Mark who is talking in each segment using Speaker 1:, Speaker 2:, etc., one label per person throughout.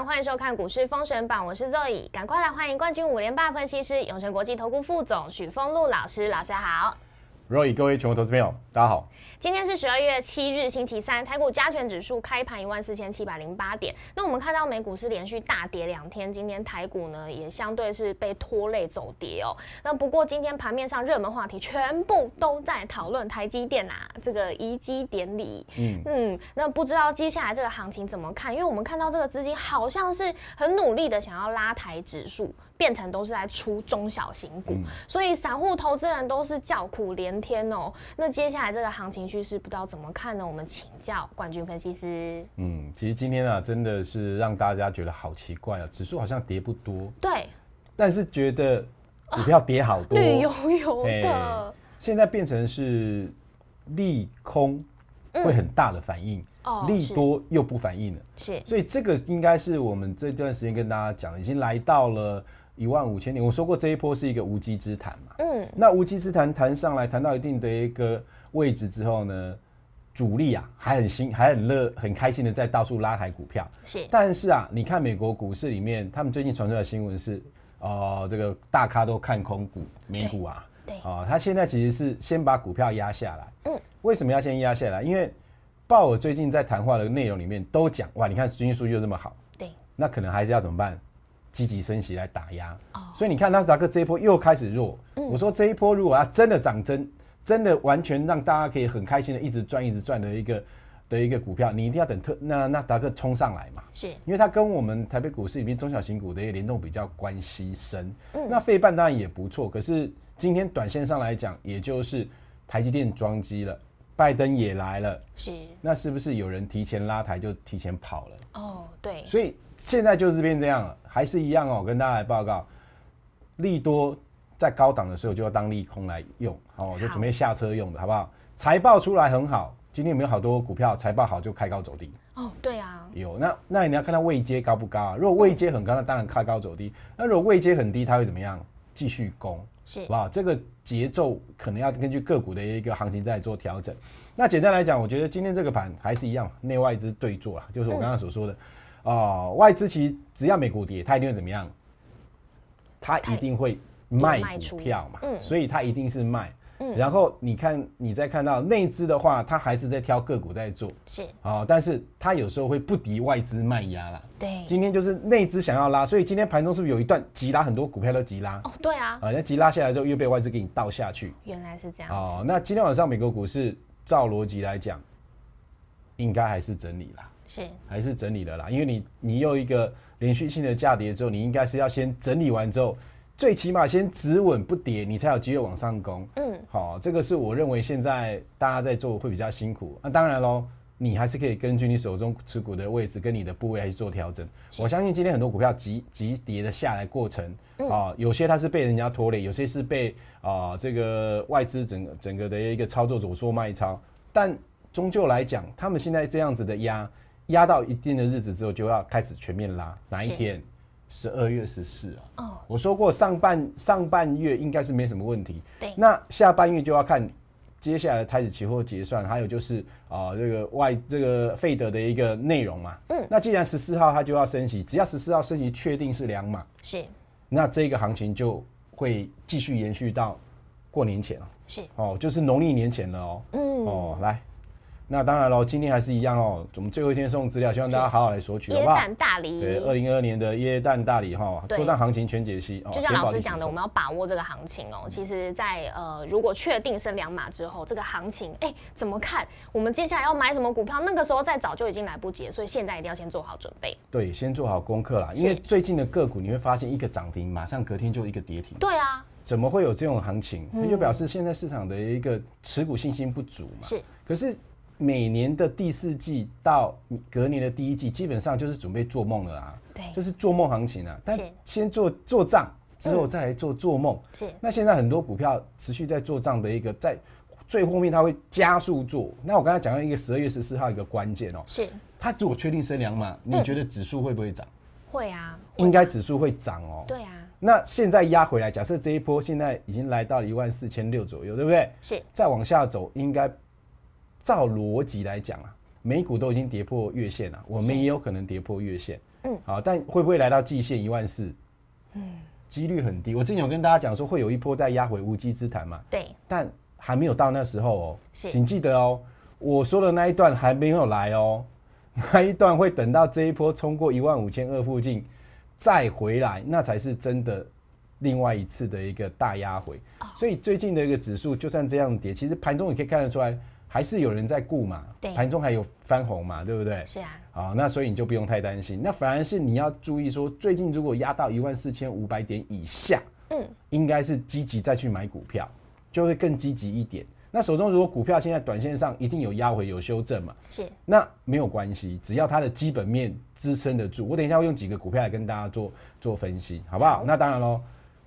Speaker 1: 欢迎收看《股市封神榜》，我是 Zoe，赶快来欢迎冠军五连霸分析师、永诚国际投顾副总许峰路老师，老师好。
Speaker 2: Roy，各位全国投资朋友，大家好。
Speaker 1: 今天是十二月七日，星期三，台股加权指数开盘一万四千七百零八点。那我们看到美股是连续大跌两天，今天台股呢也相对是被拖累走跌哦。那不过今天盘面上热门话题全部都在讨论台积电啊，这个移机典礼。嗯嗯，那不知道接下来这个行情怎么看？因为我们看到这个资金好像是很努力的想要拉抬指数。变成都是在出中小型股，所以散户投资人都是叫苦连天哦。那接下来这个行情趋势不知道怎么看呢？我们请教冠军分析师。
Speaker 2: 嗯，其实今天啊，真的是让大家觉得好奇怪啊，指数好像跌不多，对，但是觉得股票跌好多，绿油
Speaker 1: 油的。
Speaker 2: 现在变成是利空会很大的反应，利多又不反应了，是。所以这个应该是我们这段时间跟大家讲，已经来到了。一万五千点。我说过这一波是一个无稽之谈嘛。嗯。那无稽之谈谈上来谈到一定的一个位置之后呢，主力啊还很兴还很乐很开心的在到处拉抬股票。是。但是啊，你看美国股市里面，他们最近传出来的新闻是，哦，这个大咖都看空股美股啊。对。哦，他现在其实是先把股票压下来。嗯。为什么要先压下来？因为鲍尔最近在谈话的内容里面都讲，哇，你看经济数据又这么好。对。那可能还是要怎么办？积极升息来打压，所以你看纳斯达克这一波又开始弱。我说这一波如果它真的涨，真真的完全让大家可以很开心的一直赚一直赚的一个的一个股票，你一定要等特那纳斯达克冲上来嘛，是因为它跟我们台北股市里面中小型股的联动比较关系深。那费半当然也不错，可是今天短线上来讲，也就是台积电装机了，拜登也来了，是那是不是有人提前拉台就提前跑了？
Speaker 1: 哦，对，
Speaker 2: 所以现在就是变这样了。还是一样哦，跟大家来报告，利多在高档的时候就要当利空来用，好，我就准备下车用的好不好？财报出来很好，今天有没有好多股票财报好就开高走低？
Speaker 1: 哦，对啊，
Speaker 2: 有。那那你要看它位阶高不高啊？如果位阶很高，那当然开高走低；那如果位阶很低，它会怎么样？继续攻，是不好？这个节奏可能要根据个股的一个行情再做调整。那简单来讲，我觉得今天这个盘还是一样，内外资对坐啊，就是我刚刚所说的。哦，外资其实只要美股跌，它一定会怎么样？它一定会卖股票嘛，所以它一定是卖。然后你看，你再看到内资的话，它还是在挑个股在做。是。哦，但是它有时候会不敌外资卖压啦。对。今天就是内资想要拉，所以今天盘中是不是有一段急拉，很多股票都急拉？哦，对啊。啊，那急拉下来之后又被外资给你倒下去。
Speaker 1: 原来是这样。哦，
Speaker 2: 那今天晚上美国股市照逻辑来讲，应该还是整理啦。是还是整理的啦，因为你你又一个连续性的价跌之后，你应该是要先整理完之后，最起码先止稳不跌，你才有机会往上攻。嗯，好，这个是我认为现在大家在做会比较辛苦。那当然喽，你还是可以根据你手中持股的位置跟你的部位来做调整。我相信今天很多股票急急跌的下来过程啊，有些它是被人家拖累，有些是被啊这个外资整整个的一个操作做做卖超。但终究来讲，他们现在这样子的压。压到一定的日子之后，就要开始全面拉。哪一天？十二月十四哦。我说过上半上半月应该是没什么问题。对。那下半月就要看接下来开始期货结算，还有就是啊，这个外这个费德的一个内容嘛。嗯。那既然十四号它就要升级，只要十四号升级确定是两码，是。那这个行情就会继续延续到过年前了。是。哦，就是农历年前了哦。嗯。哦，来。那当然了，今天还是一样哦。我们最后一天送资料，希望大家好好来索取，好不好？大礼，对，二零二二年的耶诞大礼哈，作战行情全解析。就像老师讲的，我们要
Speaker 1: 把握这个行情哦。其实，在呃，如果确定升两码之后，这个行情哎，怎么看？我们接下来要买什么股票？那个时候再早就已经来不及了。所以现在一定要先做好
Speaker 2: 准备。对，先做好功课啦。因为最近的个股，你会发现一个涨停，马上隔天就一个跌停。对啊，怎么会有这种行情？那就表示现在市场的一个持股信心不足嘛。是，可是。每年的第四季到隔年的第一季，基本上就是准备做梦了啊，对，就是做梦行情啊。但先做做账，之后再来做做梦。是。那现在很多股票持续在做账的一个，在最后面它会加速做。那我刚才讲到一个十二月十四号一个关键哦，是。它自我确定升两嘛？你觉得指数会不会涨？会啊。应该指数会涨哦。对啊。那现在压回来，假设这一波现在已经来到一万四千六左右，对不对？是。再往下走，应该。照逻辑来讲啊，美股都已经跌破月线了，我们也有可能跌破月线。嗯，好，但会不会来到季线一万四？嗯，几率很低。我之前有跟大家讲说，会有一波再压回，无稽之谈嘛。对。但还没有到那时候哦，请记得哦，我说的那一段还没有来哦，那一段会等到这一波冲过一万五千二附近再回来，那才是真的另外一次的一个大压回。所以最近的一个指数就算这样跌，其实盘中也可以看得出来。还是有人在顾嘛，盘中还有翻红嘛，对不对？是啊，好，那所以你就不用太担心。那反而是你要注意说，最近如果压到一万四千五百点以下，嗯，应该是积极再去买股票，就会更积极一点。那手中如果股票现在短线上一定有压回、有修正嘛？是。那没有关系，只要它的基本面支撑得住。我等一下会用几个股票来跟大家做做分析，好不好？那当然喽，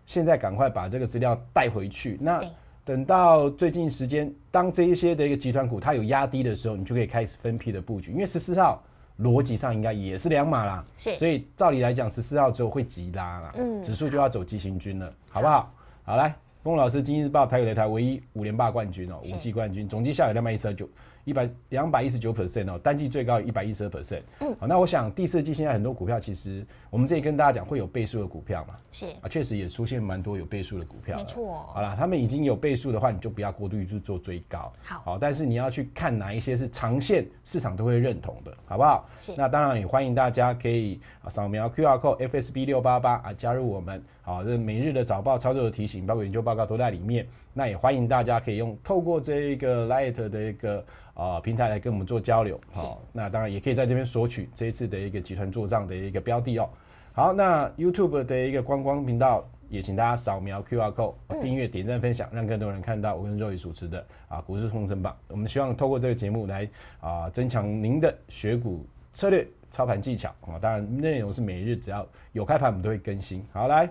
Speaker 2: 现在赶快把这个资料带回去。那。等到最近时间，当这一些的一个集团股它有压低的时候，你就可以开始分批的布局，因为十四号逻辑上应该也是两码啦，是，所以照理来讲，十四号之后会急拉啦，嗯，指数就要走急行军了，好不好？好来，风老师，《经济日报》台股擂台唯一五连霸冠军哦，五季冠军，总计下，有两百一十九。一百两百一十九 percent 哦，单季最高一百一十二 percent。嗯，好，那我想第四季现在很多股票，其实我们这里跟大家讲会有倍数的股票嘛，是啊，确实也出现蛮多有倍数的股票。没错，好了，他们已经有倍数的话，你就不要过度去做追高。好，好，但是你要去看哪一些是长线市场都会认同的，好不好？是，那当然也欢迎大家可以扫描 QR Code FSB 六八八啊，加入我们。啊，这每日的早报操作的提醒，包括研究报告都在里面。那也欢迎大家可以用透过这个 Light 的一个啊平台来跟我们做交流。好，那当然也可以在这边索取这一次的一个集团做账的一个标的哦。好，那 YouTube 的一个观光频道也请大家扫描 QR Code 订阅、点赞、分享，让更多人看到我跟若瑜主持的啊股市通尘榜。我们希望透过这个节目来啊增强您的学股策略、操盘技巧哦。当然内容是每日只要有开盘，我们都会更新。好，来。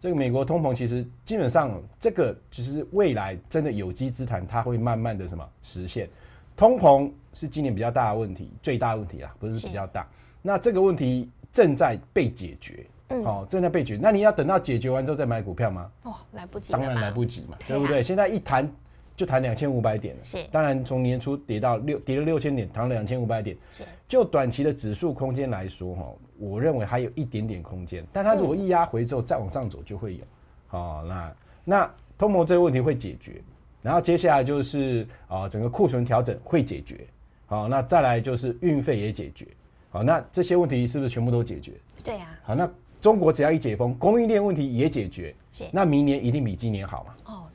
Speaker 2: 这个美国通膨其实基本上，这个就是未来真的有机之谈，它会慢慢的什么实现。通膨是今年比较大的问题，最大问题啦，不是比较大。那这个问题正在被解决，嗯，好，正在被解决。那你要等到解决完之后再买股票吗？
Speaker 1: 哦，来不及，当然来
Speaker 2: 不及嘛，对不对？现在一谈。就弹两千五百点，是。当然从年初跌到六，跌了六千点，弹了两千五百点，是。就短期的指数空间来说，哈，我认为还有一点点空间。但它如果一压回之后再往上走，就会有，哦，那那通膨这个问题会解决，然后接下来就是啊，整个库存调整会解决，好，那再来就是运费也解决，好，那这些问题是不是全部都解决？对呀。好，那中国只要一解封，供应链问题也解决，是。那明年一定比今年好嘛？哦。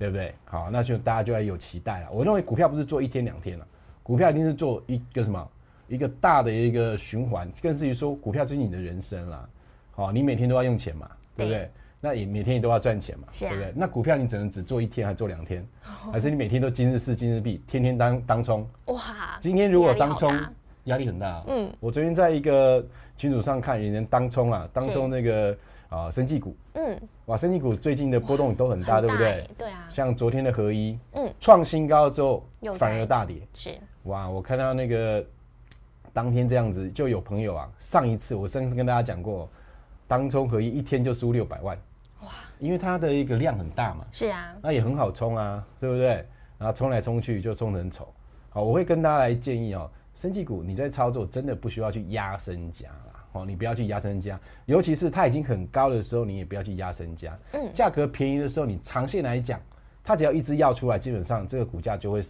Speaker 2: 对不对？好，那就大家就要有期待了。我认为股票不是做一天两天了，股票一定是做一个什么一个大的一个循环，更至于说股票就是你的人生啦。好，你每天都要用钱嘛，对不对？那也每天也都要赚钱嘛，对不对？那股票你只能只做一天还做两天，还是你每天都今日事今日毕，天天当当冲？
Speaker 1: 哇，今天如果当冲压力很大。嗯，
Speaker 2: 我昨天在一个群组上看有人当冲啊，当冲那个。啊，生技股，嗯，哇，生技股最近的波动都很大，对不对？对啊，像昨天的合一，嗯，创新高之后反而大跌，是。哇，我看到那个当天这样子，就有朋友啊，上一次我上次跟大家讲过，当冲合一一天就输六百万，哇，因为它的一个量很大嘛，是啊，那也很好冲啊，对不对？然后冲来冲去就冲很丑。好，我会跟大家来建议哦，生技股你在操作真的不需要去压身价。哦，你不要去压身价，尤其是它已经很高的时候，你也不要去压身价。嗯，价格便宜的时候，你长线来讲，它只要一支药出来，基本上这个股价就会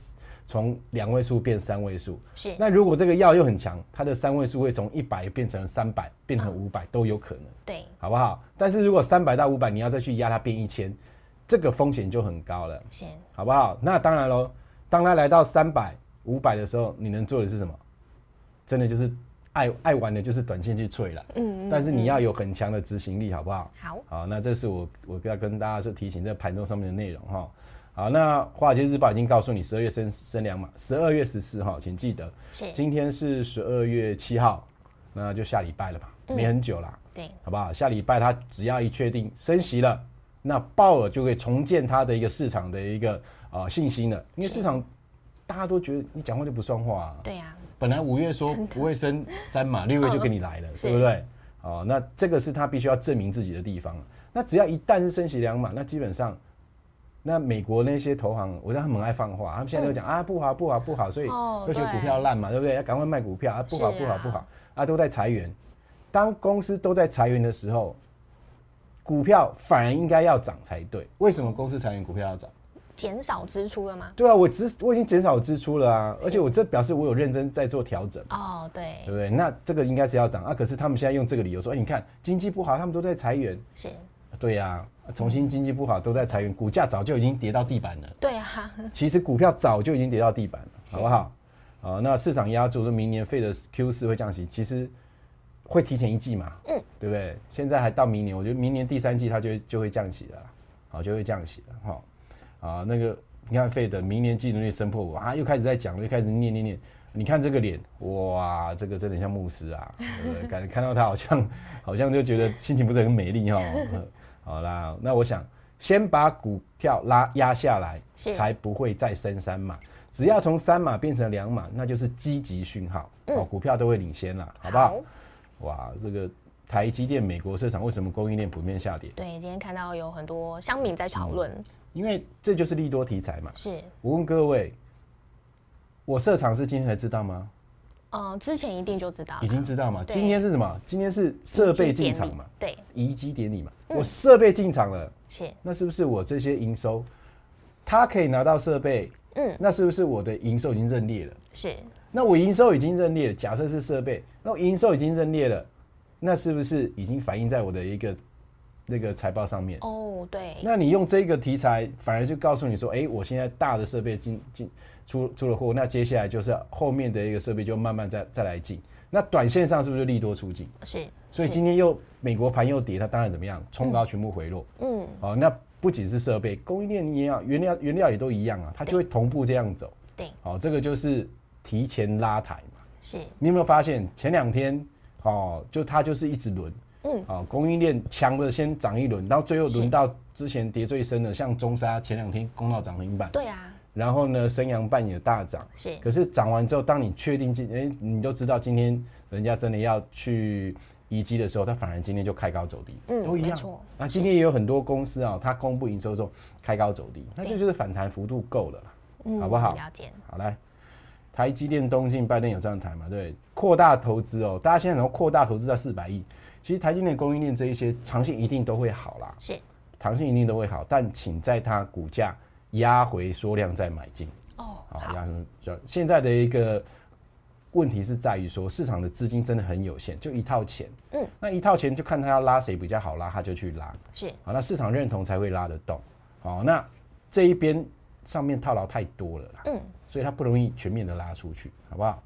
Speaker 2: 从两位数变三位数。是。那如果这个药又很强，它的三位数会从一百变成三百，变成五百都有可能。对。好不好？但是如果三百到五百，你要再去压它变一千，这个风险就很高了。行，好不好？那当然喽，当它来到三百、五百的时候，你能做的是什么？真的就是。爱爱玩的就是短线去吹了，嗯，但是你要有很强的执行力，好不好？好，好，那这是我我要跟大家说提醒在盘中上面的内容哈。好，那华尔街日报已经告诉你十二月升升两码，十二月十四号，请记得，是今天是十二月七号，那就下礼拜了吧，没很久了，对，好不好？下礼拜它只要一确定升息了，那鲍尔就会重建他的一个市场的一个啊信心了，因为市场大家都觉得你讲话就不算话啊，对呀。本来五月说不会升三码，六月就给你来了，对不对？哦，那这个是他必须要证明自己的地方。那只要一旦是升息两码，那基本上，那美国那些投行，我知道他们爱放话，他们现在都讲啊不好不好不好，所以都觉得股票烂嘛，对不对？要赶快卖股票啊不好不好不好啊都在裁员，当公司都在裁员的时候，股票反而应该要涨才对。为什么公司裁员，股票要涨？
Speaker 1: 减少支出了吗？
Speaker 2: 对啊，我只我已经减少支出了啊，而且我这表示我有认真在做调整。
Speaker 1: 哦，对，
Speaker 2: 对不对？那这个应该是要涨啊。可是他们现在用这个理由说：“哎，你看经济不好，他们都在裁员。”是，对呀，重新经济不好都在裁员，股价早就已经跌到地板了。
Speaker 1: 对啊，
Speaker 2: 其实股票早就已经跌到地板了，好不好？啊，那市场压住说明年费的 Q 四会降息，其实会提前一季嘛？嗯，对不对？现在还到明年，我觉得明年第三季它就就会降息了，好，就会降息了，好。啊，那个你看费德明年竞争力升破五啊，又开始在讲又开始念念念。你看这个脸，哇，这个真的像牧师啊，感觉看到他好像，好像就觉得心情不是很美丽哦。好啦，那我想先把股票拉压下来，才不会再升三码。只要从三码变成两码，那就是积极讯号，哦，股票都会领先了，好不好？哇，这个。台积电美国市场为什么供应链普遍下跌？
Speaker 1: 对，今天看到有很多乡民在讨论，
Speaker 2: 因为这就是利多题材嘛。是我问各位，我设厂是今天才知道吗？
Speaker 1: 嗯，之前一定就知道，已经
Speaker 2: 知道嘛。今天是什么？今天是设备进场嘛？对，移机典礼嘛。我设备进场了，是。那是不是我这些营收，他可以拿到设备？嗯，那是不是我的营收已经认列了？是。那我营收已经认列，假设是设备，那营收已经认列了。那是不是已经反映在我的一个那个财报上面？
Speaker 1: 哦，对。
Speaker 2: 那你用这个题材，反而就告诉你说，哎，我现在大的设备进进出出了货，那接下来就是后面的一个设备就慢慢再再来进。那短线上是不是利多出尽？是。所以今天又美国盘又跌，它当然怎么样，冲高全部回落。嗯。好，那不仅是设备，供应链一样，原料原料也都一样啊，它就会同步这样走。对。好，这个就是提前拉抬嘛。是。你有没有发现前两天？哦，就它就是一直轮，嗯，哦，供应链强的先涨一轮，然最后轮到之前跌最深的，像中沙前两天公到涨停板，对啊，然后呢，升阳半也大涨，是，可是涨完之后，当你确定今，哎，你都知道今天人家真的要去移机的时候，它反而今天就开高走低，嗯，都一样，那今天也有很多公司啊，它公布营收之后开高走低，那就就是反弹幅度够了嗯，好不好？了解，好來台积电、东信、拜登有样谈嘛？对，扩大投资哦。大家现在能后扩大投资在四百亿，其实台积电供应链这一些长线一定都会好啦，是，长线一定都会好。但请在它股价压回缩量再买进哦。好，压什么？就现在的一个问题是在于说市场的资金真的很有限，就一套钱，嗯，那一套钱就看他要拉谁比较好，拉他就去拉，是。好，那市场认同才会拉得动。好，那这一边上面套牢太多了啦，嗯。所以它不容易全面的拉出去，好不好？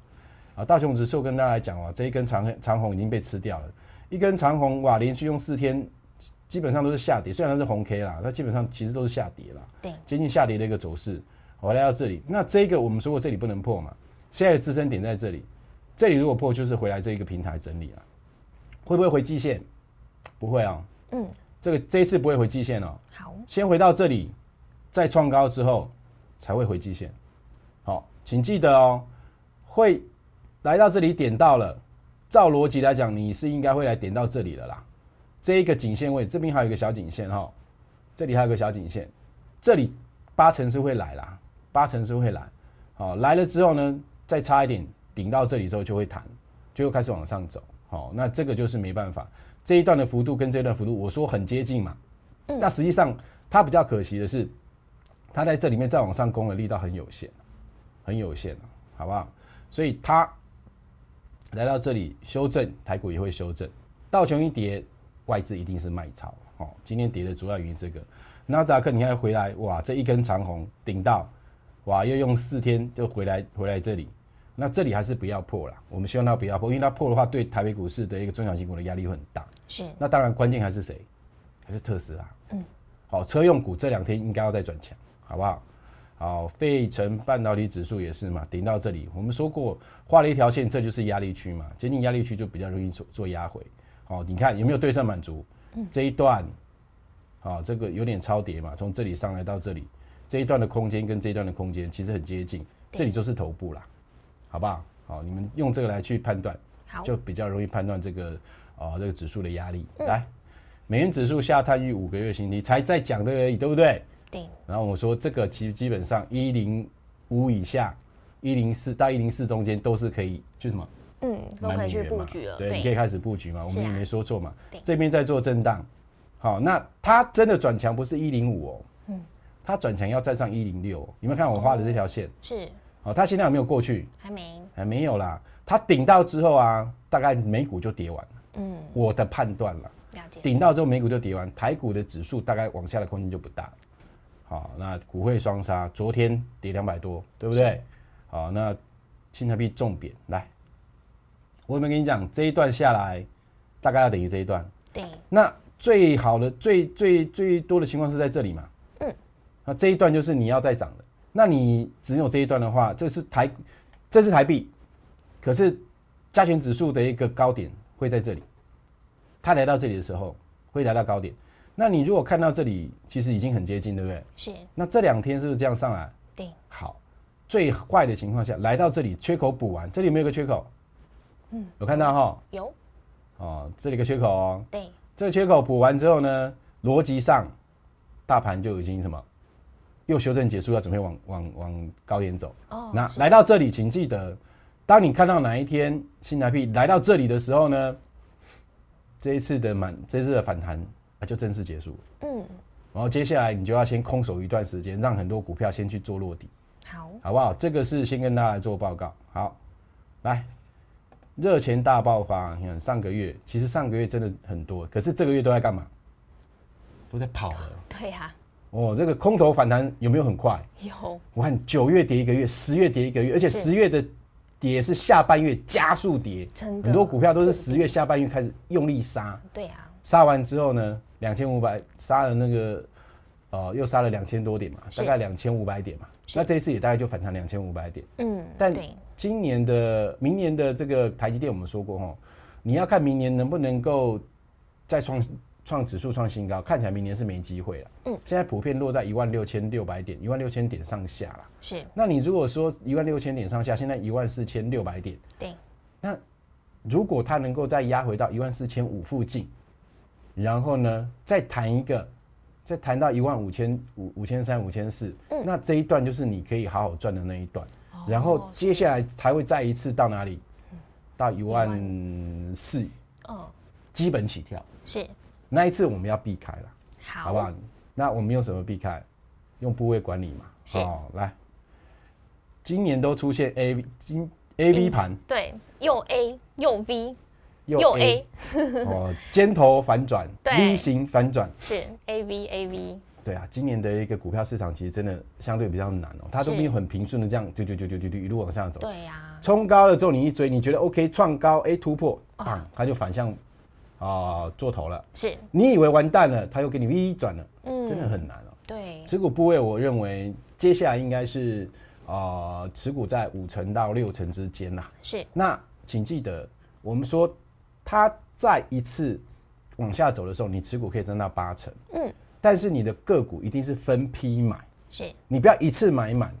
Speaker 2: 啊，大熊指数，跟大家来讲哦，这一根长长红已经被吃掉了，一根长红哇，连续用四天基本上都是下跌，虽然它是红 K 啦，它基本上其实都是下跌啦，对，接近下跌的一个走势。我来到这里，那这个我们说过这里不能破嘛，现在的支撑点在这里，这里如果破就是回来这一个平台整理了，会不会回季线？不会啊，嗯，这个这一次不会回季线哦，好，先回到这里，再创高之后才会回季线。请记得哦，会来到这里点到了，照逻辑来讲，你是应该会来点到这里的啦。这一个颈线位，这边还有一个小颈线哈，这里还有个小颈线，这里八成是会来啦，八成是会来。好，来了之后呢，再差一点顶到这里之后就会弹，就又开始往上走。好，那这个就是没办法，这一段的幅度跟这段幅度，我说很接近嘛。那实际上它比较可惜的是，它在这里面再往上攻的力道很有限。很有限了，好不好？所以它来到这里修正，台股也会修正。道琼一跌，外资一定是卖超哦。今天跌的主要原因这个，纳达克你看回来哇，这一根长红顶到，哇，又用四天就回来回来这里。那这里还是不要破了，我们希望它不要破，因为它破的话，对台北股市的一个中小型股的压力会很大。是。那当然关键还是谁，还是特斯拉。嗯。好，车用股这两天应该要再转强，好不好？好，费城半导体指数也是嘛，顶到这里，我们说过画了一条线，这就是压力区嘛，接近压力区就比较容易做做压回。好，你看有没有对称满足这一段？好，这个有点超跌嘛，从这里上来到这里，这一段的空间跟这一段的空间其实很接近，这里就是头部啦，好不好？好，你们用这个来去判断，就比较容易判断这个啊这个指数的压力。来，美元指数下探于五个月新低，才在讲个而已，对不对？然后我说，这个其实基本上一零五以下，一零四到一零四中间都是可以去什么？嗯，都可以去布局了。对，可以开始布局嘛？我们也没说错嘛。这边在做震荡，好，那它真的转强不是一零五哦，嗯，它转强要站上一零六。你们看我画的这条线是，哦，它现在有没有过去？还没，还没有啦。它顶到之后啊，大概美股就跌完，嗯，我的判断了。顶到之后美股就跌完，台股的指数大概往下的空间就不大。好，那股汇双杀，昨天跌两百多，对不对？好，那新台币重贬，来，我有没有跟你讲这一段下来，大概要等于这一段？对。那最好的最最最多的情况是在这里嘛？嗯。那这一段就是你要再涨的，那你只有这一段的话，这是台这是台币，可是加权指数的一个高点会在这里，它来到这里的时候会来到高点。那你如果看到这里，其实已经很接近，对不对？是。那这两天是不是这样上来？对。好，最坏的情况下，来到这里缺口补完，这里没有个缺口。
Speaker 1: 嗯。有看到哈？有。
Speaker 2: 哦，这里个缺口哦。对。这个缺口补完之后呢，逻辑上，大盘就已经什么，又修正结束，要准备往往往高点走。哦。那来到这里，请记得，当你看到哪一天新台币来到这里的时候呢，这一次的满，这一次的反弹。那就正式结束了。嗯，然后接下来你就要先空手一段时间，让很多股票先去做落地。好，好不好？这个是先跟大家做报告。好，来，热钱大爆发，你看上个月，其实上个月真的很多，可是这个月都在干嘛？都在跑了。对呀。哦，这个空头反弹有没有很快？有。我看九月跌一个月，十月跌一个月，而且十月的跌是下半月加速跌，很多股票都是十月下半月开始用力杀。对呀。杀完之后呢，两千五百杀了那个，哦，又杀了两千多点嘛，大概两千五百点嘛。那这一次也大概就反弹两千五百点。嗯，但今年的、明年的这个台积电，我们说过吼，你要看明年能不能够再创创指数创新高，看起来明年是没机会了。嗯，现在普遍落在一万六千六百点，一万六千点上下了。是，那你如果说一万六千点上下，现在一万四千六百点。对，那如果它能够再压回到一万四千五附近。然后呢，再弹一个，再弹到一万五千五五千三五千四，那这一段就是你可以好好赚的那一段。然后接下来才会再一次到哪里？到一万四哦，基本起跳是。那一次我们要避开了，好不好？那我们用什么避开？用部位管理嘛。好，来，今年都出现 A V 金 A V 盘，
Speaker 1: 对，又 A 又 V。右 A 哦，
Speaker 2: 尖头反转，V 型反转是
Speaker 1: A V A V。
Speaker 2: 对啊，今年的一个股票市场其实真的相对比较难哦，它都没有很平顺的这样，就就就就就一路往上走。对呀，冲高了之后你一追，你觉得 OK 创高，A 突破，棒，它就反向啊做头了。是你以为完蛋了，它又给你 V 转了，嗯，真的很难哦。对，持股部位我认为接下来应该是啊持股在五成到六成之间啊。是，那请记得我们说。它再一次往下走的时候，你持股可以增到八成。嗯，但是你的个股一定是分批买。是，你不要一次买满，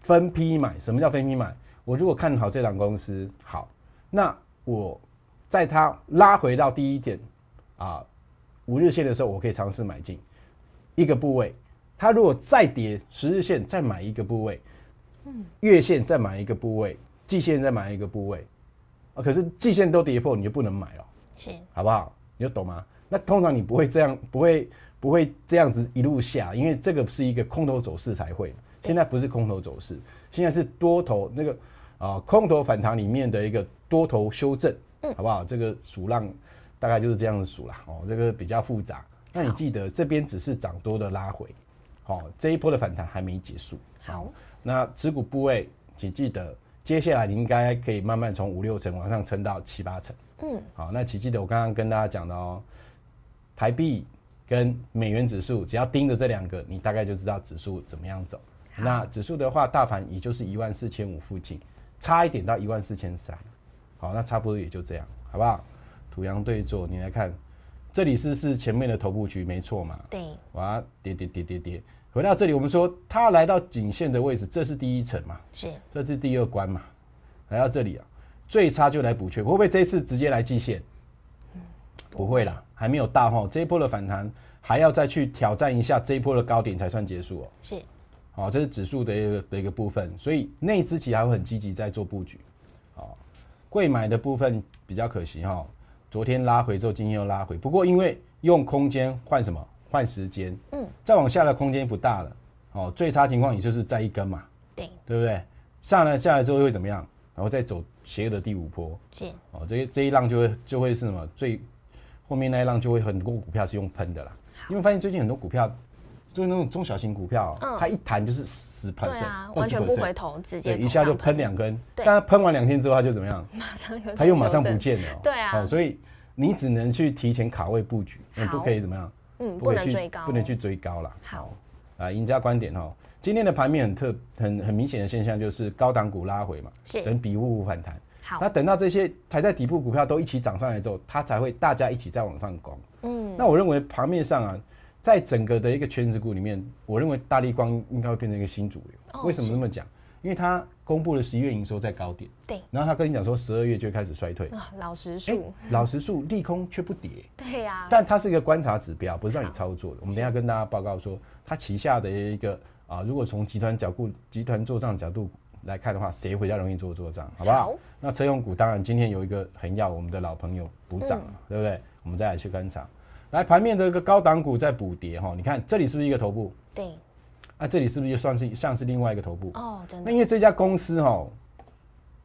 Speaker 2: 分批买。什么叫分批买？我如果看好这档公司，好，那我在它拉回到第一点啊五日线的时候，我可以尝试买进一个部位。它如果再跌十日线，再买一个部位。嗯，月线再买一个部位，季线再买一个部位。啊，可是季线都跌破，你就不能买哦，是，好不好？你就懂吗？那通常你不会这样，不会不会这样子一路下，因为这个是一个空头走势才会。现在不是空头走势，现在是多头那个啊，空头反弹里面的一个多头修正，嗯，好不好？这个数浪大概就是这样子数啦，哦，这个比较复杂。那你记得这边只是涨多的拉回，好，这一波的反弹还没结束。好，那持股部位，请记得。接下来你应该可以慢慢从五六层往上撑到七八层。嗯，好，那奇迹的，我刚刚跟大家讲的哦，台币跟美元指数，只要盯着这两个，你大概就知道指数怎么样走。那指数的话，大盘也就是一万四千五附近，差一点到一万四千三。好，那差不多也就这样，好不好？土洋对坐，你来看，这里是是前面的头部区，没错嘛？对，哇，跌跌跌跌跌。回到这里，我们说它来到颈线的位置，这是第一层嘛？是，这是第二关嘛？来到这里啊，最差就来补缺，会不会这次直接来季线？不会啦，还没有大哈。这一波的反弹还要再去挑战一下这一波的高点才算结束哦。是，哦，这是指数的一个的一个部分，所以内资其实还会很积极在做布局。好，贵买的部分比较可惜哈，昨天拉回之后，今天又拉回。不过因为用空间换什么？换时间，嗯，再往下的空间不大了，哦，最差情况也就是在一根嘛，对，对不对？上来下来之后会怎么样？然后再走斜的第五波，是，哦，这这一浪就会就会是什么？最后面那一浪就会很多股票是用喷的啦，因为发现最近很多股票，就是那种中小型股票，它一弹就是死喷，对啊，完全不回
Speaker 1: 头，直接一下就
Speaker 2: 喷两根，但它喷完两天之后，它就怎么样？
Speaker 1: 马上它又马上不见了，对啊，所
Speaker 2: 以你只能去提前卡位布局，你不可以怎么样？
Speaker 1: 嗯，不能追高，不能
Speaker 2: 去追高了。好，啊，赢家观点哈，今天的盘面很特，很很明显的现象就是高档股拉回嘛，等底部反弹。好，那等到这些踩在底部股票都一起涨上来之后，它才会大家一起再往上攻。嗯，那我认为盘面上啊，在整个的一个圈子股里面，我认为大力光应该会变成一个新主流。为什么这么讲？因为他公布了十一月营收在高点，对，然后他跟你讲说十二月就开始衰退，
Speaker 1: 老实数，老
Speaker 2: 实数，利空却不跌，
Speaker 1: 对呀，但
Speaker 2: 它是一个观察指标，不是让你操作的。我们等一下跟大家报告说，它旗下的一个啊，如果从集团角度、集团做账角度来看的话，谁会较容易做做账，好不好？那车用股当然今天有一个很要我们的老朋友补涨了，对不对？我们再来去观察，来盘面的一个高档股在补跌哈，你看这里是不是一个头部？对。那这里是不是就算是像是另外一个头部？哦，那因为这家公司哦，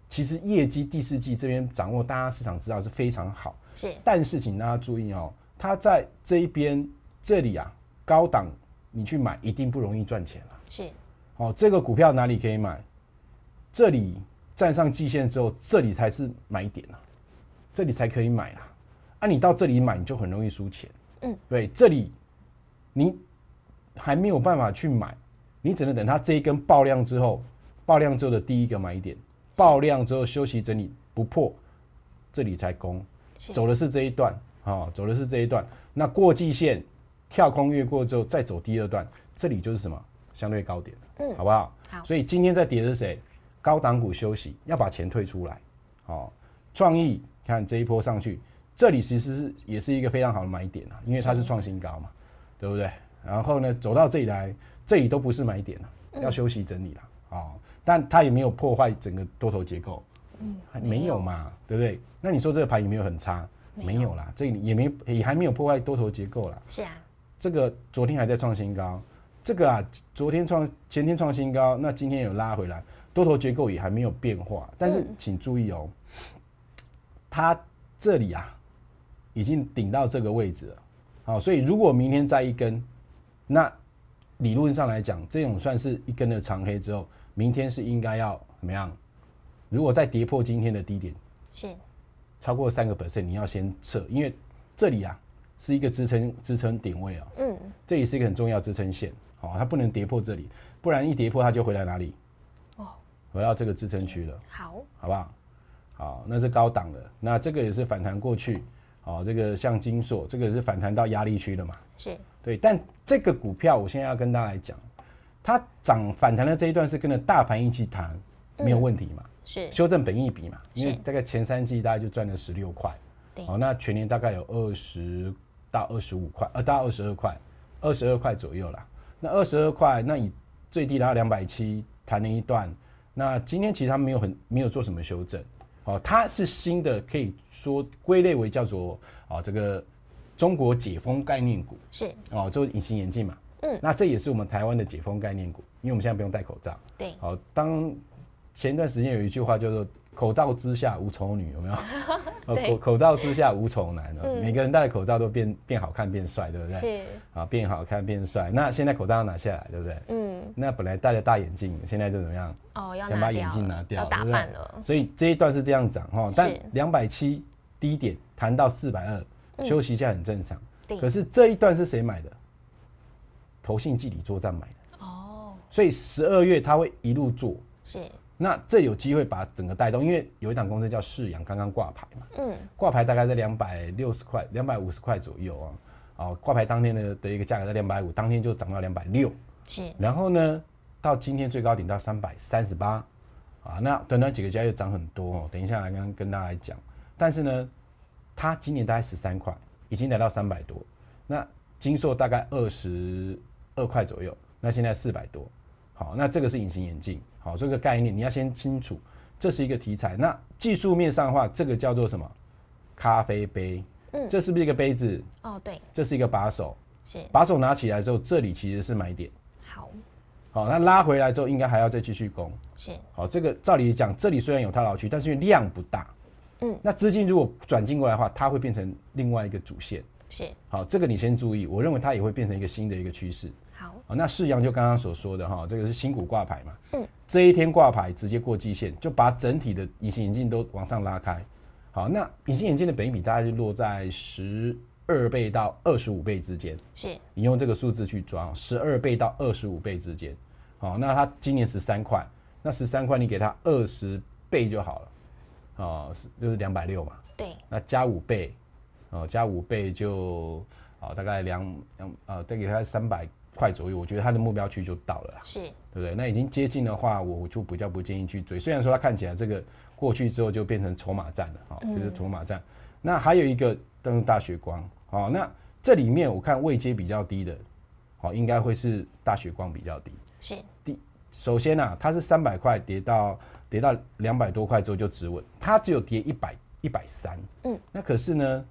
Speaker 2: 其实业绩第四季这边掌握，大家市场知道是非常好。是。但是，请大家注意哦，它在这一边这里啊，高档你去买一定不容易赚钱了。是。哦，这个股票哪里可以买？这里站上季线之后，这里才是买点啊，这里才可以买啊。啊，你到这里买你就很容易输钱。嗯。对，这里你。还没有办法去买，你只能等它这一根爆量之后，爆量之后的第一个买点，爆量之后休息整理不破，这里才攻，走的是这一段啊，走的是这一段，那过季线跳空越过之后再走第二段，这里就是什么相对高点，嗯，好不好？好，所以今天在跌的是谁？高档股休息要把钱退出来，哦，创意看这一波上去，这里其实是也是一个非常好的买点啊，因为它是创新高嘛，对不对？然后呢，走到这里来，这里都不是买点了，要休息整理了啊！但它也没有破坏整个多头结构，嗯，没有嘛，对不对？那你说这个盘有没有很差？没有啦，这也没也还没有破坏多头结构啦。是啊，这个昨天还在创新高，这个啊，昨天创前天创新高，那今天有拉回来，多头结构也还没有变化。但是请注意哦，它这里啊已经顶到这个位置了好，所以如果明天再一根。那理论上来讲，这种算是一根的长黑之后，明天是应该要怎么样？如果再跌破今天的低点，是超过三个 percent，你要先撤，因为这里啊是一个支撑支撑点位啊，嗯，这里是一个很重要支撑线，哦，它不能跌破这里，不然一跌破它就回来哪里？哦，回到这个支撑区了。好，好不好？好，那是高档的，那这个也是反弹过去。哦，这个像金锁，这个是反弹到压力区的嘛？是对，但这个股票我现在要跟大家讲，它涨反弹的这一段是跟着大盘一起弹，没有问题嘛？是修正本益比嘛？因为大概前三季大概就赚了十六块，哦，那全年大概有二十到二十五块，呃，到二十二块，二十二块左右啦。那二十二块，那以最低然到两百七弹了一段，那今天其实它没有很没有做什么修正。哦，它是新的，可以说归类为叫做啊，这个中国解封概念股是哦，就是隐形眼镜嘛。嗯，那这也是我们台湾的解封概念股，因为我们现在不用戴口罩。对，好，当前段时间有一句话叫做。口罩之下无丑女，有没有？口口罩之下无丑男，每个人戴口罩都变变好看变帅，对不对？是啊，变好看变帅。那现在口罩要拿下来，对不对？嗯。那本来戴了大眼镜，现在就怎么样？哦，要先把眼镜拿掉，打板了。所以这一段是这样讲哈，但两百七低点谈到四百二，休息一下很正常。可是这一段是谁买的？投信地理作战买的。哦。所以十二月他会一路做。是。那这有机会把整个带动，因为有一档公司叫世阳，刚刚挂牌嘛，嗯，挂牌大概在两百六十块、两百五十块左右啊，哦，挂牌当天的的一个价格在两百五，当天就涨到两百六，是，然后呢，到今天最高点到三百三十八，啊，那短短几个交易涨很多哦，等一下来跟跟大家讲，但是呢，它今年大概十三块，已经来到三百多，那金硕大概二十二块左右，那现在四百多。好，那这个是隐形眼镜。好，这个概念你要先清楚，这是一个题材。那技术面上的话，这个叫做什么？咖啡杯。嗯，这是不是一个杯子？哦，对，这是一个把手。是。把手拿起来之后，这里其实是买点。好。好，那拉回来之后，应该还要再继续攻。是。好，这个照理讲，这里虽然有它老区，但是因为量不大。嗯。那资金如果转进过来的话，它会变成另外一个主线。是。好，这个你先注意，我认为它也会变成一个新的一个趋势。好，那市阳就刚刚所说的哈，这个是新股挂牌嘛？嗯，这一天挂牌直接过季线，就把整体的隐形眼镜都往上拉开。好，那隐形眼镜的益比大概就落在十二倍到二十五倍之间。是，你用这个数字去装十二倍到二十五倍之间。好，那它今年十三块，那十三块你给它二十倍就好了。哦，是就是两百六嘛。对，那加五倍，哦，加五倍就好，大概两两啊再给它三百。块左右，我觉得它的目标区就到了，是，对不对？那已经接近的话，我就比较不建议去追。虽然说它看起来这个过去之后就变成筹码战了，哈，就是筹码战。那还有一个登大雪光，好，那这里面我看位阶比较低的，好，应该会是大雪光比较低，是。第首先呢，它是三百块跌到跌到两百多块之后就止稳，它只有跌一百一百三，嗯，那可是呢，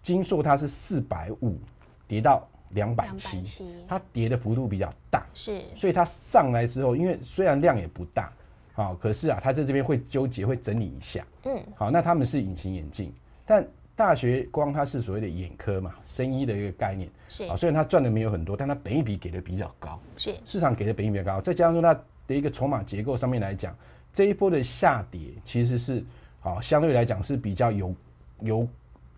Speaker 2: 金硕它是四百五跌到。两百七，它跌的幅度比较大，是，所以它上来之后，因为虽然量也不大，好，可是啊，它在这边会纠结，会整理一下，嗯，好，那他们是隐形眼镜，但大学光它是所谓的眼科嘛，生医的一个概念，是，啊，虽然它赚的没有很多，但它本一比给的比较高，是，市场给的本一比较高，再加上说它的一个筹码结构上面来讲，这一波的下跌其实是，好，相对来讲是比较有有。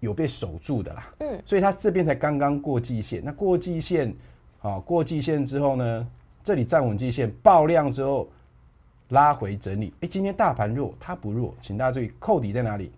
Speaker 2: 有被守住的啦，嗯，所以它这边才刚刚过季线，那过季线，好，过季线之后呢，这里站稳季线，爆量之后拉回整理。哎，今天大盘弱，它不弱，请大家注意，扣底在哪里？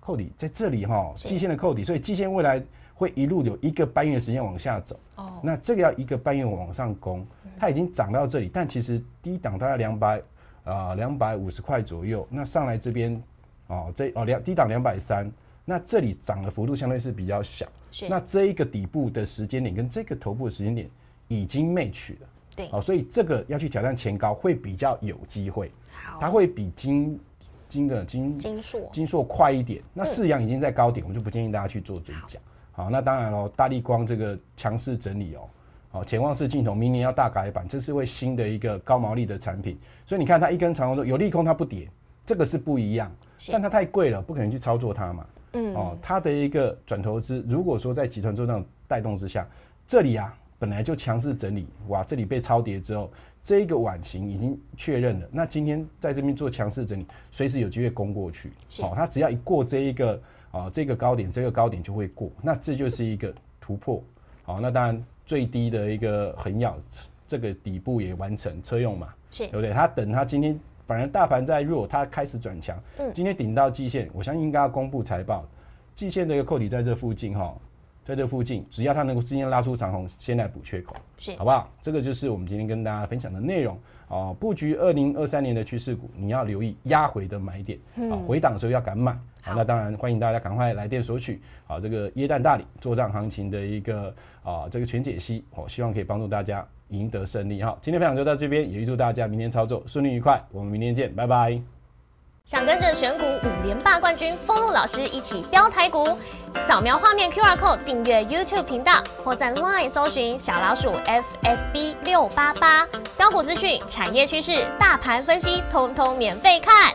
Speaker 2: 扣底在这里哈，季线的扣底，所以季线未来会一路有一个半月的时间往下走。哦，那这个要一个半月往上攻，它已经涨到这里，但其实低档大概两百啊，两百五十块左右。那上来这边哦，这哦，两低档两百三。那这里涨的幅度相对是比较小，是那这一个底部的时间点跟这个头部的时间点已经没取了，对，好，所以这个要去挑战前高会比较有机会，好，它会比金金的金金硕金硕快一点，那四阳已经在高点，我们就不建议大家去做追加，好，那当然喽，大力光这个强势整理哦，哦，潜望式镜头明年要大改版，这是为新的一个高毛利的产品，所以你看它一根长虹柱有利空它不跌，这个是不一样，但它太贵了，不可能去操作它嘛。嗯哦，他的一个转投资，如果说在集团做那种带动之下，这里啊本来就强势整理，哇，这里被超跌之后，这一个碗形已经确认了。那今天在这边做强势整理，随时有机会攻过去。好，他只要一过这一个啊这个高点，这个高点就会过，那这就是一个突破。好，那当然最低的一个横咬，这个底部也完成。车用嘛，是，对不对？他等他今天。反而大盘在弱，它开始转强。嗯，今天顶到季线，我相信应该要公布财报。季线的一个扣底在这附近哈，在这附近，只要它能够今天拉出长红，先来补缺口，是好不好？这个就是我们今天跟大家分享的内容啊。布局二零二三年的趋势股，你要留意压回的买点啊。回档时候要敢买那当然欢迎大家赶快来电索取啊。这个椰诞大礼做涨行情的一个啊，这个全解析，我希望可以帮助大家。赢得胜利哈！今天分享就到这边，也预祝大家明天操作顺利愉快。我们明天见，拜拜。
Speaker 1: 想跟着选股五连霸冠军丰禄老师一起飙台股，扫描画面 QR Code 订阅 YouTube 频道，或在 LINE 搜寻小老鼠 FSB 六八八，标股资讯、产业趋势、大盘分析，通通免费看。